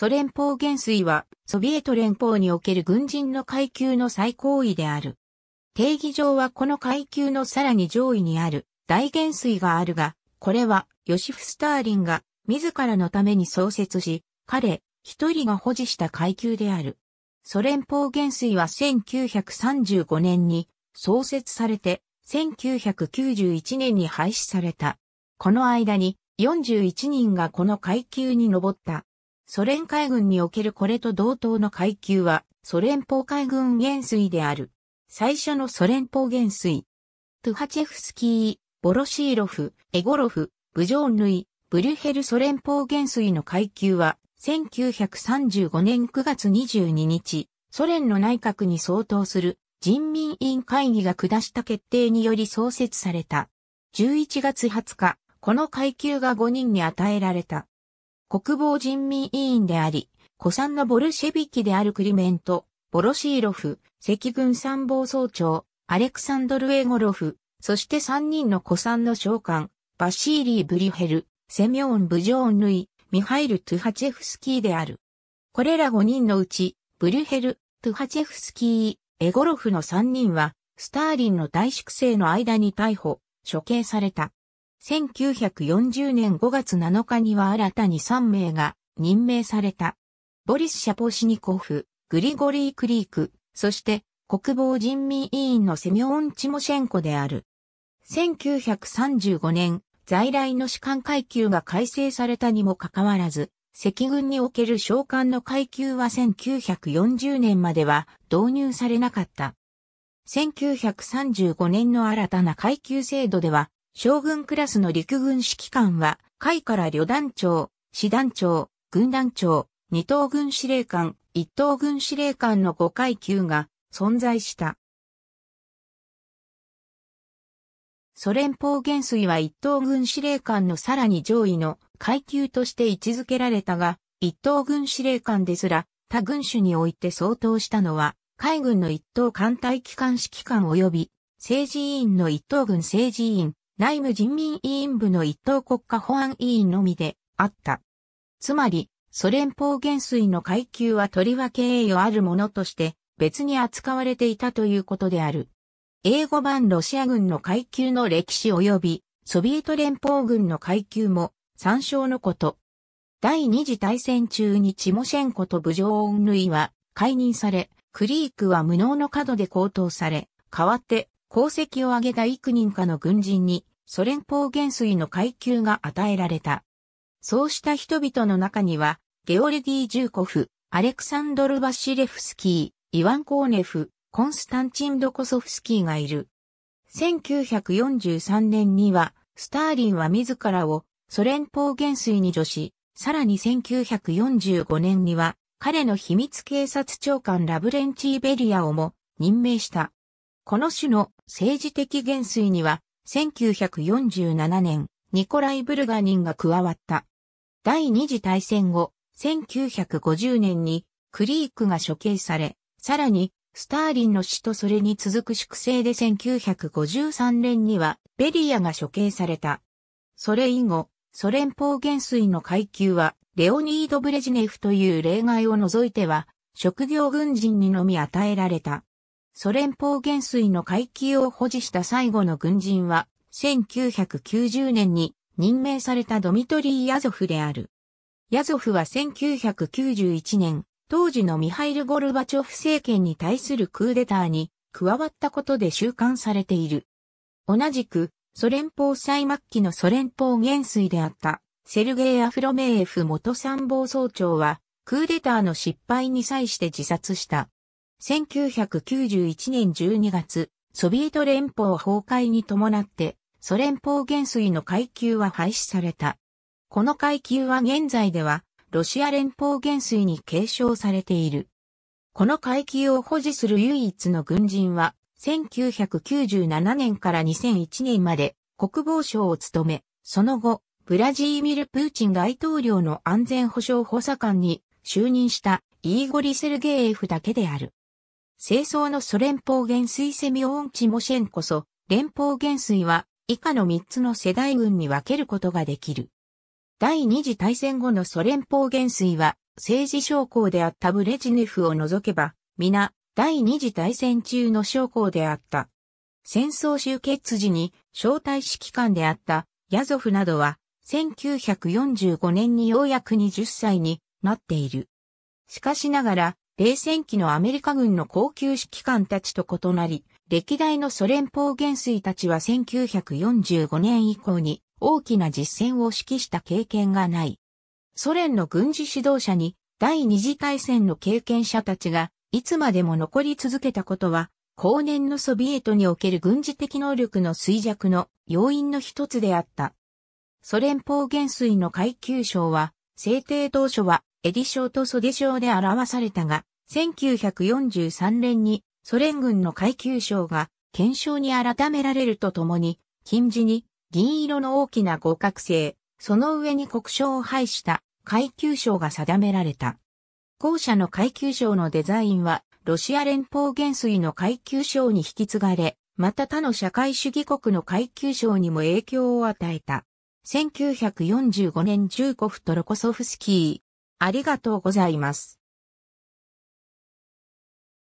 ソ連邦元帥は、ソビエト連邦における軍人の階級の最高位である。定義上はこの階級のさらに上位にある大元帥があるが、これはヨシフ・スターリンが自らのために創設し、彼一人が保持した階級である。ソ連邦元帥は1935年に創設されて、1991年に廃止された。この間に41人がこの階級に上った。ソ連海軍におけるこれと同等の階級は、ソ連邦海軍元帥である。最初のソ連邦元帥。トゥハチェフスキー、ボロシーロフ、エゴロフ、ブジョーンヌイ、ブリュヘルソ連邦元帥の階級は、1935年9月22日、ソ連の内閣に相当する人民委員会議が下した決定により創設された。11月20日、この階級が5人に与えられた。国防人民委員であり、古参のボルシェビキであるクリメント、ボロシーロフ、赤軍参謀総長、アレクサンドル・エゴロフ、そして3人の古参の召喚、バシーリー・ブリヘル、セミオン・ブジョーン・ヌイ、ミハイル・トゥハチェフスキーである。これら5人のうち、ブリュヘル、トゥハチェフスキー、エゴロフの3人は、スターリンの大粛清の間に逮捕、処刑された。1940年5月7日には新たに3名が任命された。ボリス・シャポシニコフ、グリゴリー・クリーク、そして国防人民委員のセミョン・チモシェンコである。1935年、在来の士官階級が改正されたにもかかわらず、赤軍における召喚の階級は1940年までは導入されなかった。1935年の新たな階級制度では、将軍クラスの陸軍指揮官は、海から旅団長、師団長、軍団長、二等軍司令官、一等軍司令官の5階級が存在した。ソ連邦元帥は一等軍司令官のさらに上位の階級として位置づけられたが、一等軍司令官ですら他軍種において相当したのは、海軍の一等艦隊機関指揮官及び、政治委員の一等軍政治委員、内務人民委員部の一等国家保安委員のみであった。つまり、ソ連邦元帥の階級はとりわけ栄誉あるものとして別に扱われていたということである。英語版ロシア軍の階級の歴史及びソビエト連邦軍の階級も参照のこと。第二次大戦中にチモシェンコとブジョーオン・イは解任され、クリークは無能の角で高騰され、代わって功績を挙げた幾人かの軍人にソ連邦元帥の階級が与えられた。そうした人々の中には、ゲオルギー・ジューコフ、アレクサンドル・バシレフスキー、イワン・コーネフ、コンスタンチン・ドコソフスキーがいる。1943年には、スターリンは自らをソ連邦元帥に助し、さらに1945年には、彼の秘密警察長官ラブレンチーベリアをも任命した。この種の政治的元帥には1947年、ニコライ・ブルガニンが加わった。第二次大戦後、1950年にクリークが処刑され、さらにスターリンの死とそれに続く粛清で1953年にはベリアが処刑された。それ以後、ソ連邦元帥の階級はレオニード・ブレジネフという例外を除いては職業軍人にのみ与えられた。ソ連邦元帥の階級を保持した最後の軍人は、1990年に任命されたドミトリー・ヤゾフである。ヤゾフは1991年、当時のミハイル・ゴルバチョフ政権に対するクーデターに加わったことで収監されている。同じく、ソ連邦最末期のソ連邦元帥であったセルゲイ・アフロメーエフ元参謀総長は、クーデターの失敗に際して自殺した。1991年12月、ソビエト連邦崩壊に伴って、ソ連邦元帥の階級は廃止された。この階級は現在では、ロシア連邦元帥に継承されている。この階級を保持する唯一の軍人は、1997年から2001年まで国防省を務め、その後、ブラジーミル・プーチン大統領の安全保障補佐官に就任したイーゴリ・セルゲーエフだけである。清掃のソ連邦元帥セミオン・チモシェンこそ、連邦元帥は以下の3つの世代群に分けることができる。第二次大戦後のソ連邦元帥は、政治将校であったブレジネフを除けば、皆、第二次大戦中の将校であった。戦争終結時に、招待指揮官であったヤゾフなどは、1945年にようやく20歳になっている。しかしながら、冷戦期のアメリカ軍の高級指揮官たちと異なり、歴代のソ連邦元帥たちは1945年以降に大きな実戦を指揮した経験がない。ソ連の軍事指導者に第二次大戦の経験者たちがいつまでも残り続けたことは、後年のソビエトにおける軍事的能力の衰弱の要因の一つであった。ソ連邦元帥の階級賞は、制定当初は、エディ賞と袖賞で表されたが、1943年にソ連軍の階級章が検証に改められるとともに、金字に銀色の大きな合格性、その上に国章を配した階級章が定められた。後者の階級章のデザインは、ロシア連邦元帥の階級章に引き継がれ、また他の社会主義国の階級章にも影響を与えた。1945年ジューコフ・トロコソフスキー。ありがとうございます。